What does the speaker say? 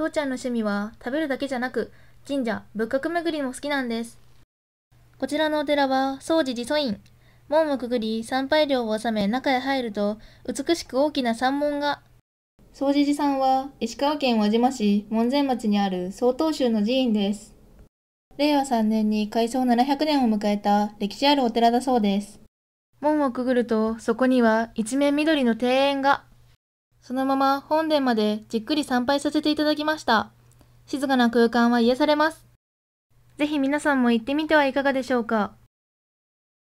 父ちゃんの趣味は食べるだけじゃなく、神社、仏閣巡りも好きなんです。こちらのお寺は、総持寺祖院。門をくぐり、参拝料を納め、中へ入ると、美しく大きな山門が。総持寺さんは、石川県輪島市門前町にある曹洞宗の寺院です。令和3年に開創700年を迎えた歴史あるお寺だそうです。門をくぐると、そこには一面緑の庭園が。そのまま本殿までじっくり参拝させていただきました。静かな空間は癒されます。ぜひ皆さんも行ってみてはいかがでしょうか。